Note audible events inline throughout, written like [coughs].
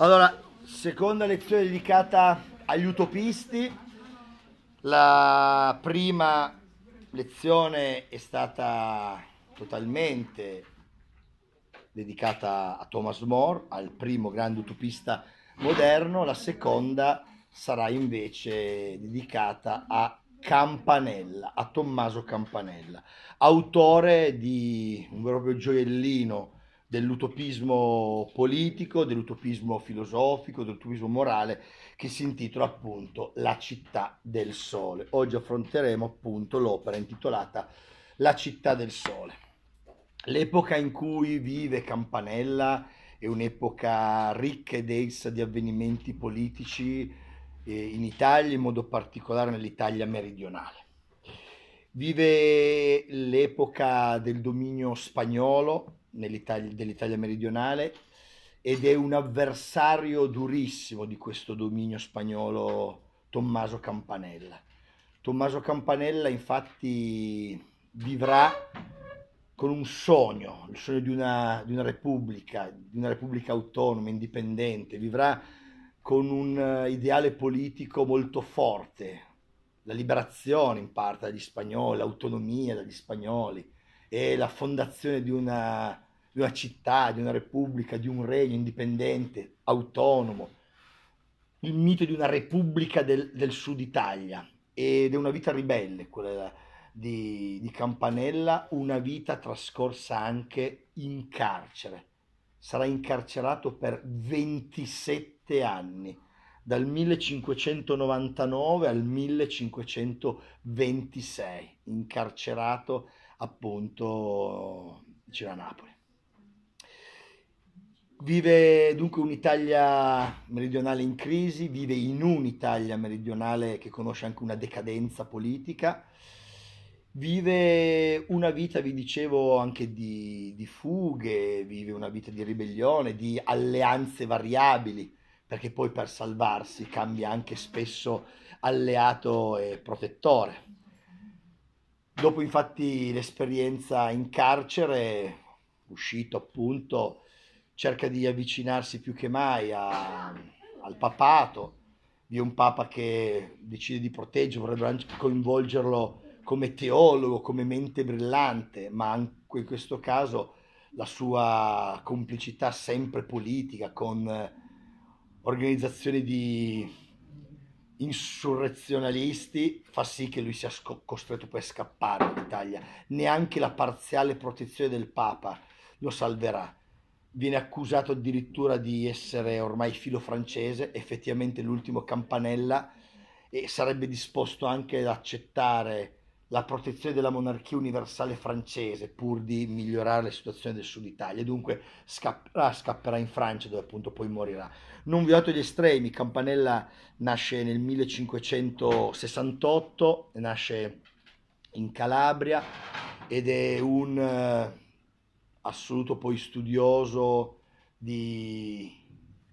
Allora, seconda lezione dedicata agli utopisti. La prima lezione è stata totalmente dedicata a Thomas More, al primo grande utopista moderno, la seconda sarà invece dedicata a Campanella, a Tommaso Campanella, autore di un proprio gioiellino dell'utopismo politico, dell'utopismo filosofico, dell'utopismo morale che si intitola appunto La città del sole. Oggi affronteremo appunto l'opera intitolata La città del sole. L'epoca in cui vive Campanella è un'epoca ricca ed densa di avvenimenti politici eh, in Italia, in modo particolare nell'Italia meridionale. Vive l'epoca del dominio spagnolo, dell'Italia meridionale ed è un avversario durissimo di questo dominio spagnolo Tommaso Campanella. Tommaso Campanella infatti vivrà con un sogno, il sogno di una, di una repubblica, di una repubblica autonoma, indipendente, vivrà con un eh, ideale politico molto forte, la liberazione in parte dagli spagnoli, l'autonomia dagli spagnoli e la fondazione di una di una città, di una repubblica, di un regno indipendente, autonomo, il mito di una repubblica del, del sud Italia ed è una vita ribelle quella di, di Campanella, una vita trascorsa anche in carcere. Sarà incarcerato per 27 anni, dal 1599 al 1526, incarcerato appunto vicino a Napoli. Vive dunque un'Italia meridionale in crisi, vive in un'Italia meridionale che conosce anche una decadenza politica, vive una vita, vi dicevo, anche di, di fughe, vive una vita di ribellione, di alleanze variabili, perché poi per salvarsi cambia anche spesso alleato e protettore. Dopo infatti l'esperienza in carcere, uscito appunto, cerca di avvicinarsi più che mai a, al papato, di un papa che decide di proteggere, vorrebbe anche coinvolgerlo come teologo, come mente brillante, ma anche in questo caso la sua complicità sempre politica con organizzazioni di insurrezionalisti fa sì che lui sia sc- costretto poi a scappare dall'Italia. Neanche la parziale protezione del Papa lo salverà viene accusato addirittura di essere ormai filo francese, effettivamente l'ultimo campanella, e sarebbe disposto anche ad accettare la protezione della monarchia universale francese pur di migliorare la situazione del sud Italia, dunque scapperà, scapperà in Francia dove appunto poi morirà. Non vi dato gli estremi, Campanella nasce nel 1568, nasce in Calabria ed è un eh, assoluto poi studioso di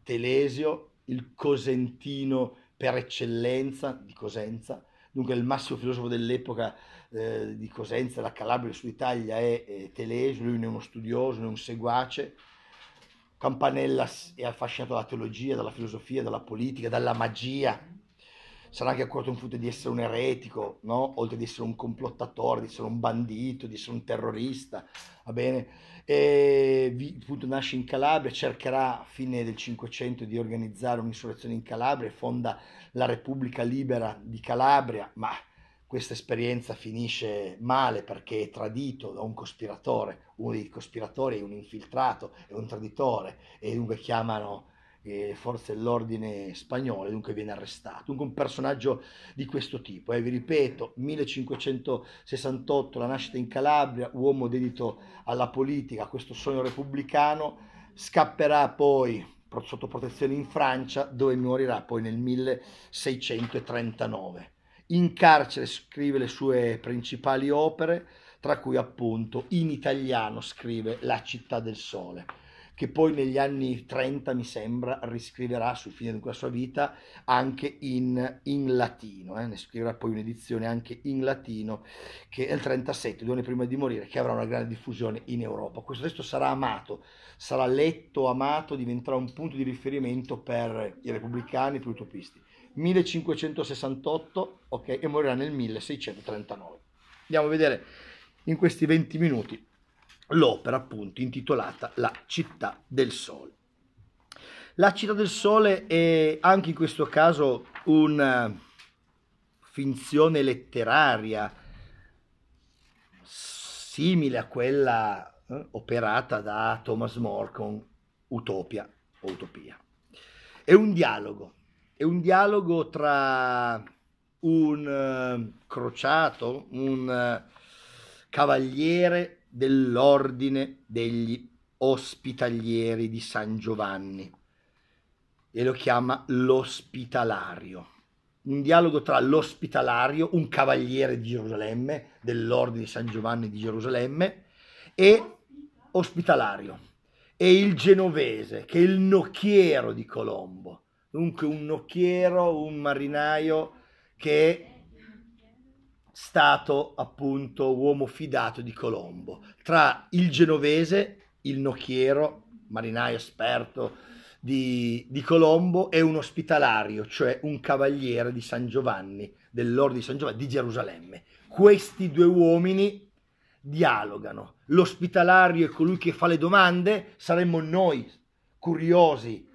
Telesio, il cosentino per eccellenza di Cosenza, dunque il massimo filosofo dell'epoca eh, di Cosenza, la Calabria, il Sud Italia è, è Telesio, lui ne è uno studioso, ne è un seguace. Campanella è affascinato dalla teologia, dalla filosofia, dalla politica, dalla magia, sarà anche accorto un frutto di essere un eretico, no? oltre di essere un complottatore, di essere un bandito, di essere un terrorista, va bene? E vi, appunto nasce in Calabria, cercherà a fine del Cinquecento di organizzare un'insurrezione in Calabria, fonda la Repubblica Libera di Calabria, ma questa esperienza finisce male perché è tradito da un cospiratore, uno dei cospiratori è un infiltrato, è un traditore e dunque chiamano forze dell'ordine spagnole, dunque viene arrestato. Dunque un personaggio di questo tipo. Eh, vi ripeto, 1568, la nascita in Calabria, uomo dedito alla politica, a questo sogno repubblicano, scapperà poi sotto protezione in Francia, dove morirà poi nel 1639. In carcere scrive le sue principali opere, tra cui appunto in italiano scrive La città del sole che poi negli anni 30, mi sembra, riscriverà sul fine della sua vita anche in, in latino, eh? ne scriverà poi un'edizione anche in latino, che è il 37, due anni prima di morire, che avrà una grande diffusione in Europa. Questo testo sarà amato, sarà letto, amato, diventerà un punto di riferimento per i repubblicani per gli utopisti. 1568 ok, e morirà nel 1639. Andiamo a vedere in questi 20 minuti l'opera appunto intitolata La città del sole. La città del sole è anche in questo caso una eh, finzione letteraria simile a quella eh, operata da Thomas More con Utopia o Utopia. È un dialogo, è un dialogo tra un uh, crociato, un uh, cavaliere dell'ordine degli ospitalieri di San Giovanni e lo chiama l'ospitalario. Un dialogo tra l'ospitalario, un cavaliere di Gerusalemme, dell'ordine di San Giovanni di Gerusalemme, e ospitalario, e il genovese, che è il nocchiero di Colombo, dunque un nocchiero, un marinaio che stato appunto uomo fidato di Colombo, tra il genovese, il nocchiero, marinaio esperto di, di Colombo, e un ospitalario, cioè un cavaliere di San Giovanni, dell'Ordine di San Giovanni di Gerusalemme. Questi due uomini dialogano. L'ospitalario è colui che fa le domande, saremmo noi curiosi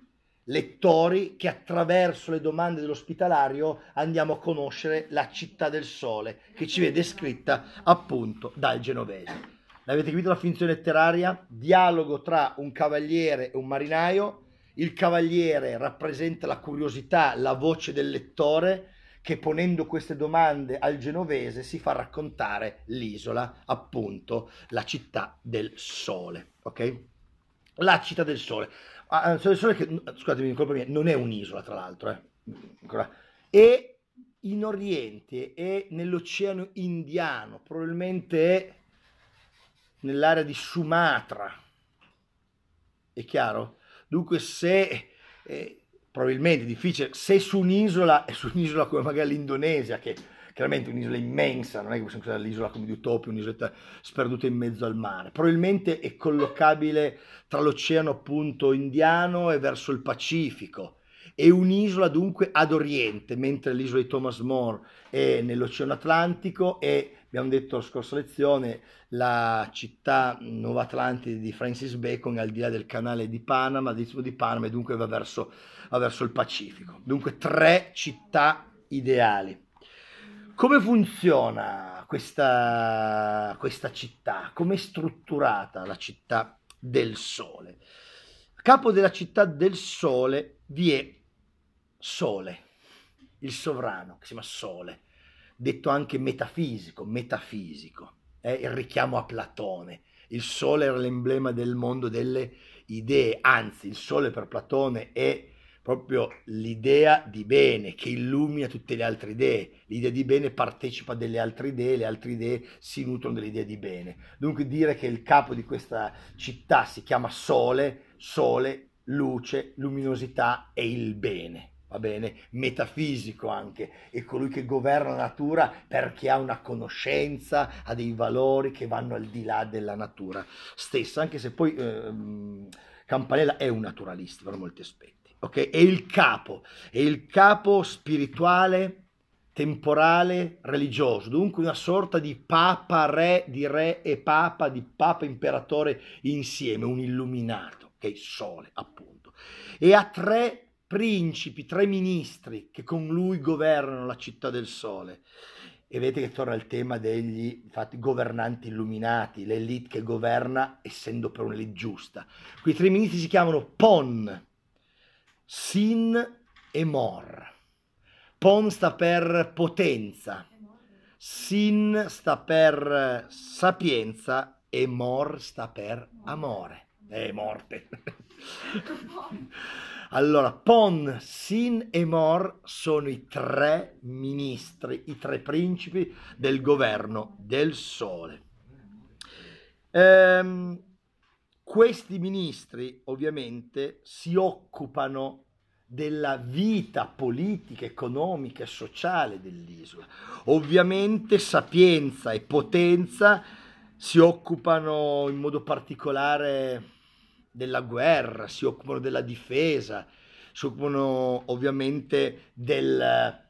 lettori che attraverso le domande dell'ospitalario andiamo a conoscere la città del sole che ci vede scritta appunto dal genovese. L'avete capito la finzione letteraria? Dialogo tra un cavaliere e un marinaio. Il cavaliere rappresenta la curiosità, la voce del lettore che ponendo queste domande al genovese si fa raccontare l'isola, appunto la città del sole. Ok? La città del sole. Ah, ah sole che, mm, scusatemi, colpa mia, non è un'isola tra l'altro. Eh. E in Oriente e nell'Oceano Indiano, probabilmente nell'area di Sumatra. È chiaro? Dunque, se eh, probabilmente difficile, se su un'isola, è su un'isola come magari l'Indonesia, che chiaramente un'isola immensa, non è che possiamo considerare l'isola come di Utopia, un'isoletta sperduta in mezzo al mare, probabilmente è collocabile tra l'oceano appunto indiano e verso il Pacifico, è un'isola dunque ad oriente, mentre l'isola di Thomas More è nell'Oceano Atlantico e, abbiamo detto la scorsa lezione, la città Nuova Atlantide di Francis Bacon al di là del canale di Panama, dell'Istmo di Panama e dunque va verso, va verso il Pacifico. Dunque tre città ideali. Come funziona questa, questa città? Come è strutturata la città del sole? A capo della città del sole vi è Sole, il sovrano, che si chiama Sole, detto anche metafisico, metafisico, è eh, il richiamo a Platone. Il Sole era l'emblema del mondo delle idee, anzi il Sole per Platone è proprio l'idea di bene che illumina tutte le altre idee, l'idea di bene partecipa delle altre idee, le altre idee si nutrono dell'idea di bene. Dunque dire che il capo di questa città si chiama Sole, Sole, luce, luminosità e il bene va bene, metafisico anche, è colui che governa la natura perché ha una conoscenza, ha dei valori che vanno al di là della natura stessa, anche se poi eh, Campanella è un naturalista per molti aspetti ok? È il capo, è il capo spirituale, temporale, religioso, dunque una sorta di papa re, di re e papa, di papa imperatore insieme, un illuminato, ok? Sole, appunto. E ha tre principi, tre ministri che con lui governano la città del sole. E vedete che torna il tema degli infatti, governanti illuminati, l'elite che governa essendo per un'elite giusta. Quei tre ministri si chiamano Pon, Sin e mor. Pon sta per potenza. Sin sta per sapienza e mor sta per amore. E morte. [laughs] allora, Pon, Sin e Mor sono i tre ministri, i tre principi del governo del sole. Ehm, questi ministri ovviamente si occupano della vita politica, economica e sociale dell'isola. Ovviamente sapienza e potenza si occupano in modo particolare della guerra, si occupano della difesa, si occupano ovviamente della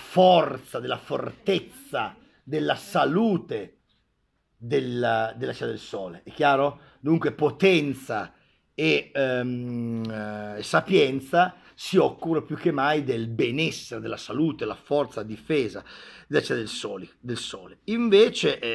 forza, della fortezza, della salute della, della scia del sole, è chiaro? Dunque potenza e um, eh, sapienza si occupano più che mai del benessere, della salute, la forza, la difesa della scia del sole. Del sole. Invece eh,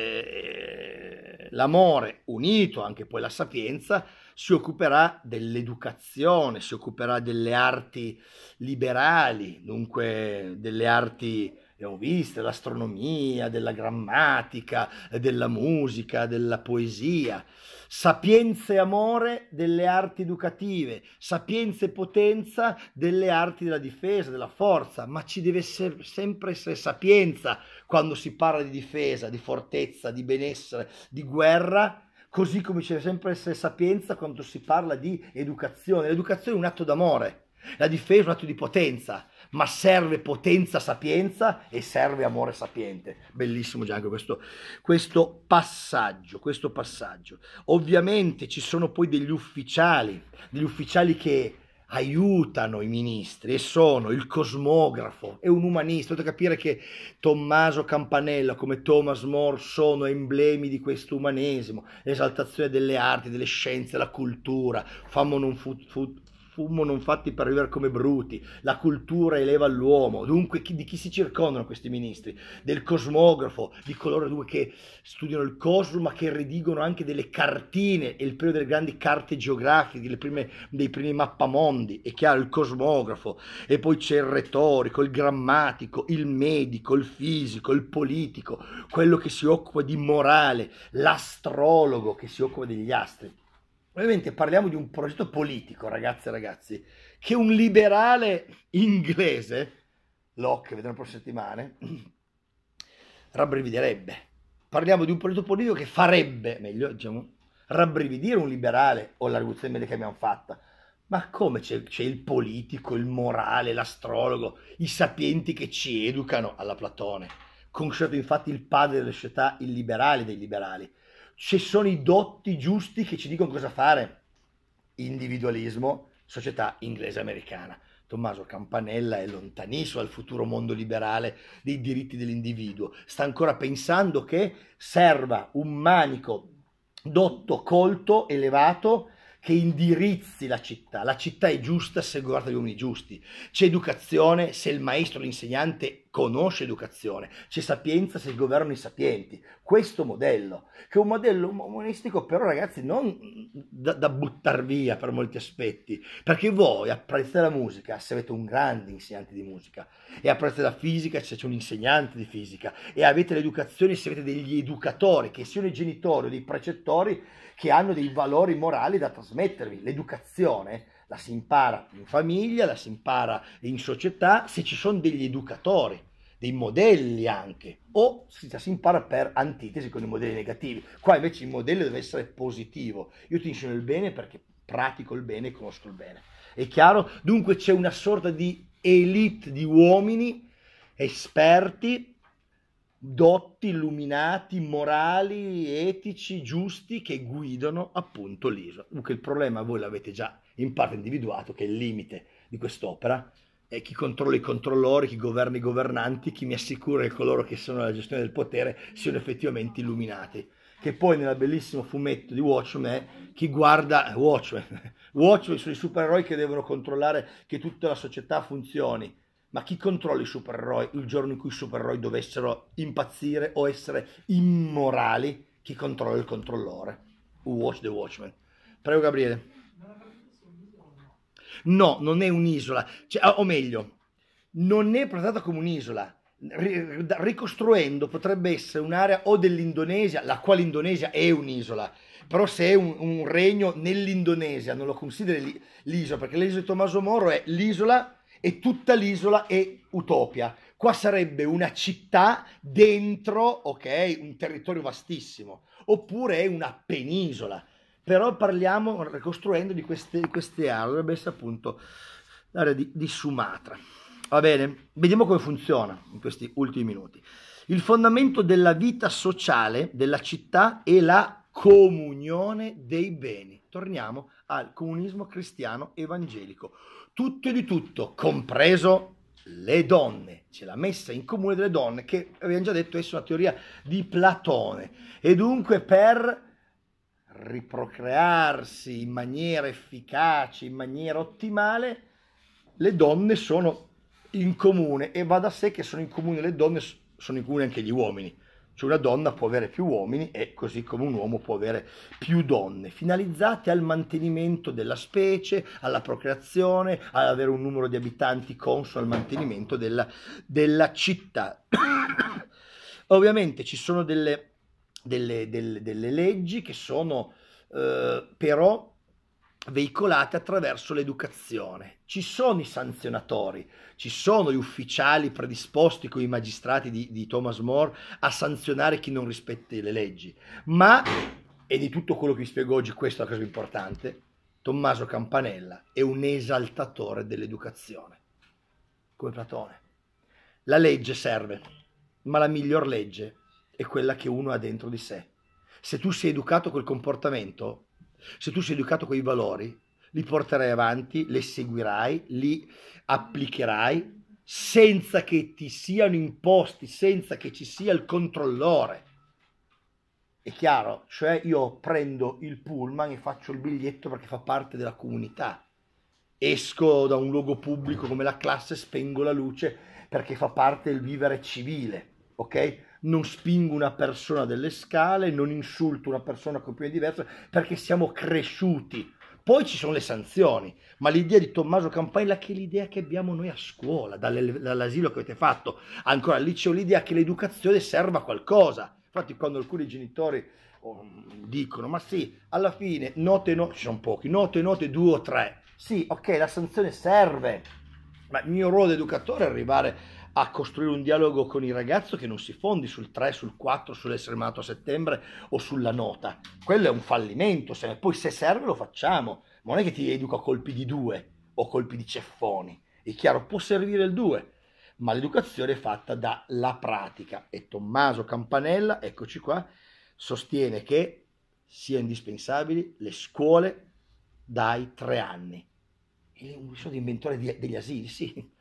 eh, l'amore unito, anche poi la sapienza, si occuperà dell'educazione, si occuperà delle arti liberali, dunque delle arti le eh, ho viste, dell'astronomia, della grammatica, eh, della musica, della poesia, sapienza e amore delle arti educative, sapienza e potenza delle arti della difesa, della forza, ma ci deve se- sempre essere sapienza quando si parla di difesa, di fortezza, di benessere, di guerra, così come ci deve sempre essere sapienza quando si parla di educazione. L'educazione è un atto d'amore, la difesa è un atto di potenza ma serve potenza sapienza e serve amore sapiente. Bellissimo Gianco questo, questo passaggio, questo passaggio. Ovviamente ci sono poi degli ufficiali, degli ufficiali che aiutano i ministri e sono il cosmografo e un umanista. Potete capire che Tommaso Campanella come Thomas More sono emblemi di questo umanesimo, esaltazione delle arti, delle scienze, la cultura, famo non fu, fu, fumo non fatti per vivere come bruti, la cultura eleva l'uomo, dunque chi, di chi si circondano questi ministri? Del cosmografo, di coloro due che studiano il cosmo ma che redigono anche delle cartine, è il periodo delle grandi carte geografiche, prime, dei primi mappamondi, è chiaro il cosmografo, e poi c'è il retorico, il grammatico, il medico, il fisico, il politico, quello che si occupa di morale, l'astrologo che si occupa degli astri. Ovviamente parliamo di un progetto politico, ragazze e ragazzi, che un liberale inglese, Locke, vedremo le prossime settimane, [clears throat] rabbrividerebbe. Parliamo di un progetto politico che farebbe, meglio diciamo, rabbrividire un liberale o la rivoluzione medica che abbiamo fatta. Ma come c'è, c'è il politico, il morale, l'astrologo, i sapienti che ci educano alla Platone, conosciuto infatti il padre della società, il liberale dei liberali ci sono i dotti giusti che ci dicono cosa fare. Individualismo, società inglese-americana. Tommaso Campanella è lontanissimo dal futuro mondo liberale dei diritti dell'individuo, sta ancora pensando che serva un manico dotto, colto, elevato che indirizzi la città. La città è giusta se guarda gli uomini giusti. C'è educazione se il maestro, l'insegnante conosce educazione. C'è sapienza se il governo i sapienti. Questo modello, che è un modello umanistico però ragazzi non da, da buttare via per molti aspetti, perché voi apprezzate la musica se avete un grande insegnante di musica e apprezzate la fisica se c'è un insegnante di fisica e avete l'educazione se avete degli educatori, che siano i genitori o dei precettori che hanno dei valori morali da trasmettervi. L'educazione la si impara in famiglia, la si impara in società, se ci sono degli educatori, dei modelli anche, o si, si impara per antitesi con i modelli negativi. Qua invece il modello deve essere positivo. Io ti insegno il bene perché pratico il bene e conosco il bene. È chiaro? Dunque c'è una sorta di elite di uomini esperti dotti, illuminati, morali, etici, giusti che guidano appunto l'isola. Dunque il problema voi l'avete già in parte individuato, che è il limite di quest'opera, è chi controlla i controllori, chi governa i governanti, chi mi assicura che coloro che sono nella gestione del potere siano effettivamente illuminati. Che poi nel bellissimo fumetto di Watchmen è chi guarda eh, Watchmen. [laughs] Watchmen sono i supereroi che devono controllare che tutta la società funzioni ma chi controlla i supereroi il giorno in cui i supereroi dovessero impazzire o essere immorali? Chi controlla il controllore? watch the watchman? Prego Gabriele. No, non è un'isola, cioè, ah, o meglio, non è progettata come un'isola. Ricostruendo potrebbe essere un'area o dell'Indonesia, la quale Indonesia è un'isola, però se è un, un regno nell'Indonesia non lo consideri l'isola, perché l'isola di Tommaso Moro è l'isola e tutta l'isola è Utopia. Qua sarebbe una città dentro, ok, un territorio vastissimo, oppure è una penisola. Però parliamo, ricostruendo, di queste, queste aree, dovrebbe essere appunto l'area di, di Sumatra. Va bene, vediamo come funziona in questi ultimi minuti. Il fondamento della vita sociale della città è la comunione dei beni. Torniamo al comunismo cristiano evangelico. Tutto e di tutto, compreso le donne, c'è la messa in comune delle donne che abbiamo già detto è una teoria di Platone e dunque per riprocrearsi in maniera efficace, in maniera ottimale, le donne sono in comune e va da sé che sono in comune le donne, sono in comune anche gli uomini. Cioè una donna può avere più uomini e così come un uomo può avere più donne, finalizzate al mantenimento della specie, alla procreazione, ad avere un numero di abitanti consono al mantenimento della, della città. [coughs] Ovviamente ci sono delle, delle, delle, delle leggi che sono eh, però veicolate attraverso l'educazione. Ci sono i sanzionatori, ci sono gli ufficiali predisposti con i magistrati di, di, Thomas More a sanzionare chi non rispetti le leggi, ma, e di tutto quello che vi spiego oggi, questa è la cosa importante, Tommaso Campanella è un esaltatore dell'educazione, come Platone. La legge serve, ma la miglior legge è quella che uno ha dentro di sé. Se tu sei educato col comportamento, se tu sei educato con i valori, li porterai avanti, li seguirai, li applicherai senza che ti siano imposti, senza che ci sia il controllore. È chiaro? Cioè io prendo il pullman e faccio il biglietto perché fa parte della comunità. Esco da un luogo pubblico come la classe, spengo la luce perché fa parte del vivere civile, ok? non spingo una persona delle scale, non insulto una persona con opinioni diverse, perché siamo cresciuti. Poi ci sono le sanzioni, ma l'idea di Tommaso Campanella che è l'idea che abbiamo noi a scuola, dall'asilo che avete fatto, ancora al liceo, l'idea che l'educazione serva a qualcosa. Infatti quando alcuni genitori oh, dicono, ma sì, alla fine note, note, ci sono pochi, note, note, due o tre. Sì, ok, la sanzione serve, ma il mio ruolo di educatore è arrivare a costruire un dialogo con il ragazzo che non si fondi sul 3, sul 4, sull'essere malato a settembre o sulla nota. Quello è un fallimento, se, poi se serve lo facciamo, ma non è che ti educo a colpi di 2 o colpi di ceffoni. È chiaro, può servire il 2, ma l'educazione è fatta dalla pratica. E Tommaso Campanella, eccoci qua, sostiene che sia indispensabili le scuole dai tre anni. Sono inventore degli asili, sì.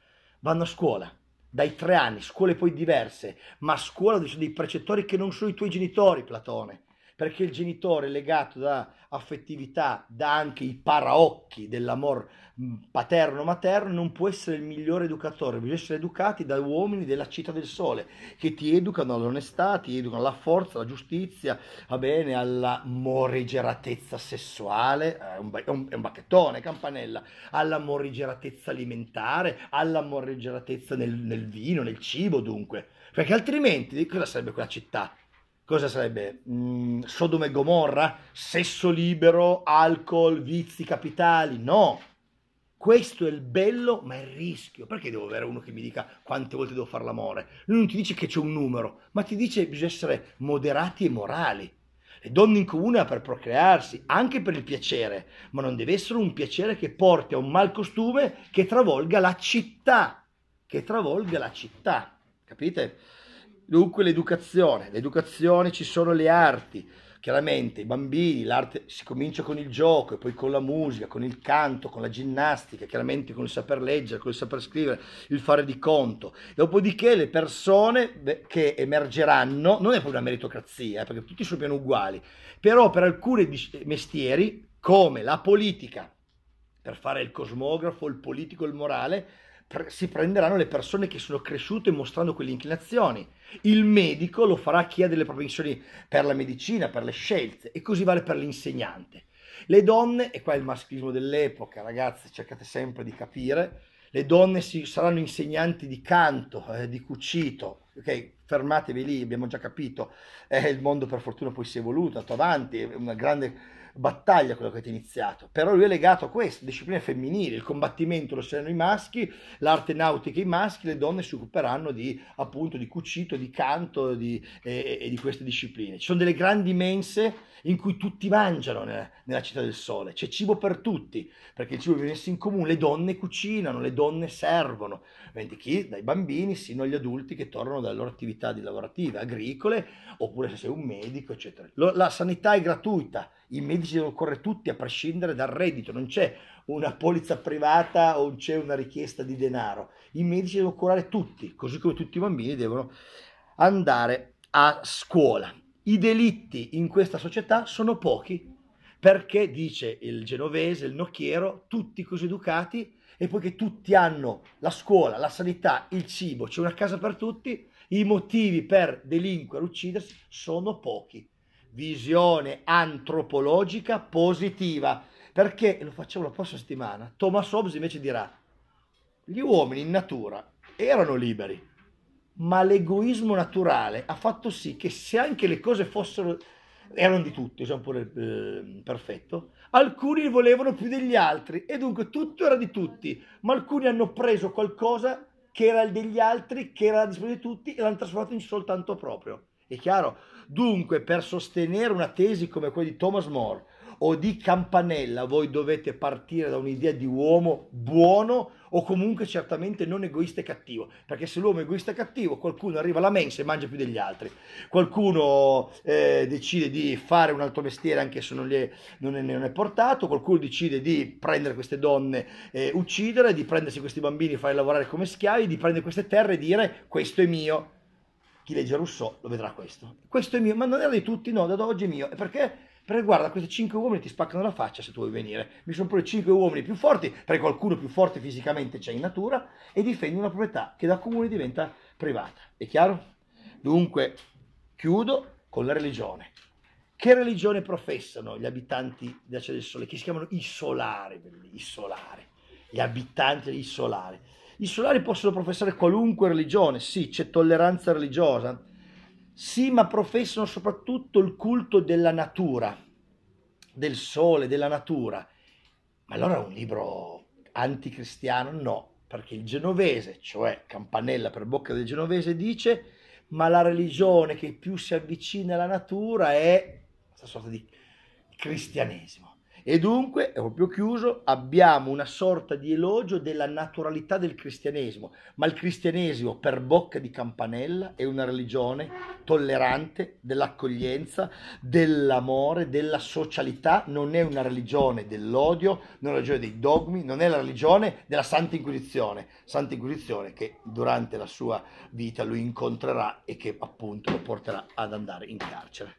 Vanno a scuola, dai tre anni, scuole poi diverse, ma a scuola ci sono dei precettori che non sono i tuoi genitori, Platone perché il genitore legato da affettività, da anche i paraocchi dell'amor mm, paterno-materno, non può essere il migliore educatore, bisogna essere educati da uomini della città del sole, che ti educano all'onestà, ti educano alla forza, alla giustizia, va bene, alla morigeratezza sessuale, è eh, un, è un, è un bacchettone, campanella, alla morigeratezza alimentare, alla morigeratezza nel, nel vino, nel cibo dunque, perché altrimenti cosa sarebbe quella città? cosa sarebbe? Mm, Sodome e Gomorra? Sesso libero, alcol, vizi capitali? No! Questo è il bello, ma è il rischio. Perché devo avere uno che mi dica quante volte devo fare l'amore? Lui non ti dice che c'è un numero, ma ti dice che bisogna essere moderati e morali. Le donne in comune per procrearsi, anche per il piacere, ma non deve essere un piacere che porti a un mal costume che travolga la città. Che travolga la città, capite? Dunque l'educazione, l'educazione ci sono le arti, chiaramente i bambini, l'arte si comincia con il gioco e poi con la musica, con il canto, con la ginnastica, chiaramente con il saper leggere, con il saper scrivere, il fare di conto. Dopodiché le persone che emergeranno, non è proprio una meritocrazia, eh, perché tutti sono uguali, però per alcuni mestieri come la politica, per fare il cosmografo, il politico, il morale, pre- si prenderanno le persone che sono cresciute mostrando quelle inclinazioni. Il medico lo farà chi ha delle propensioni per la medicina, per le scelte, e così vale per l'insegnante. Le donne, e qua è il maschismo dell'epoca, ragazzi, cercate sempre di capire, le donne si, saranno insegnanti di canto, eh, di cucito, ok? Fermatevi lì, abbiamo già capito, eh, il mondo per fortuna poi si è evoluto, è andato avanti, è una grande battaglia quello che avete iniziato, però lui è legato a questo, discipline femminili, il combattimento lo saranno i maschi, l'arte nautica i maschi, le donne si occuperanno di, appunto, di cucito, di canto di, e, e, di queste discipline. Ci sono delle grandi mense in cui tutti mangiano nella, nella città del sole, c'è cibo per tutti, perché il cibo viene messo in comune, le donne cucinano, le donne servono, mentre chi, dai bambini sino agli adulti che tornano dalle loro attività di lavorative, agricole, oppure se sei un medico, eccetera. La sanità è gratuita, i medici medici devono correre tutti a prescindere dal reddito, non c'è una polizza privata o c'è una richiesta di denaro. I medici devono curare tutti, così come tutti i bambini devono andare a scuola. I delitti in questa società sono pochi perché, dice il genovese, il nocchiero, tutti così educati e poiché tutti hanno la scuola, la sanità, il cibo, c'è una casa per tutti, i motivi per delinquere, uccidersi sono pochi visione antropologica positiva. Perché, lo facciamo la prossima settimana, Thomas Hobbes invece dirà, gli uomini in natura erano liberi, ma l'egoismo naturale ha fatto sì che se anche le cose fossero, erano di tutti, diciamo pure eh, perfetto, alcuni volevano più degli altri e dunque tutto era di tutti, ma alcuni hanno preso qualcosa che era degli altri, che era a disposizione di tutti e l'hanno trasformato in soltanto proprio. È chiaro? Dunque, per sostenere una tesi come quella di Thomas More o di Campanella, voi dovete partire da un'idea di uomo buono o comunque certamente non egoista e cattivo, perché se l'uomo è egoista e cattivo, qualcuno arriva alla mensa e mangia più degli altri, qualcuno eh, decide di fare un altro mestiere anche se non, è, non, è, non è portato, qualcuno decide di prendere queste donne, eh, uccidere, di prendersi questi bambini e farli lavorare come schiavi, di prendere queste terre e dire questo è mio chi legge Rousseau lo vedrà questo. Questo è mio, ma non era di tutti, no, da oggi è mio. perché? Perché guarda, questi cinque uomini ti spaccano la faccia se tu vuoi venire. Mi sono pure cinque uomini più forti, perché qualcuno più forte fisicamente c'è in natura, e difendi una proprietà che da comune diventa privata. È chiaro? Dunque, chiudo con la religione. Che religione professano gli abitanti della Città del Sole? Che si chiamano i solari, i solari, gli abitanti dei solari. I solari possono professare qualunque religione, sì, c'è tolleranza religiosa, sì, ma professano soprattutto il culto della natura, del sole, della natura. Ma allora è un libro anticristiano? No, perché il genovese, cioè Campanella per bocca del genovese, dice ma la religione che più si avvicina alla natura è questa sorta di cristianesimo. E dunque, è proprio chiuso, abbiamo una sorta di elogio della naturalità del cristianesimo, ma il cristianesimo per bocca di campanella è una religione tollerante, dell'accoglienza, dell'amore, della socialità, non è una religione dell'odio, non è una religione dei dogmi, non è la religione della Santa Inquisizione, Santa Inquisizione che durante la sua vita lui incontrerà e che appunto lo porterà ad andare in carcere.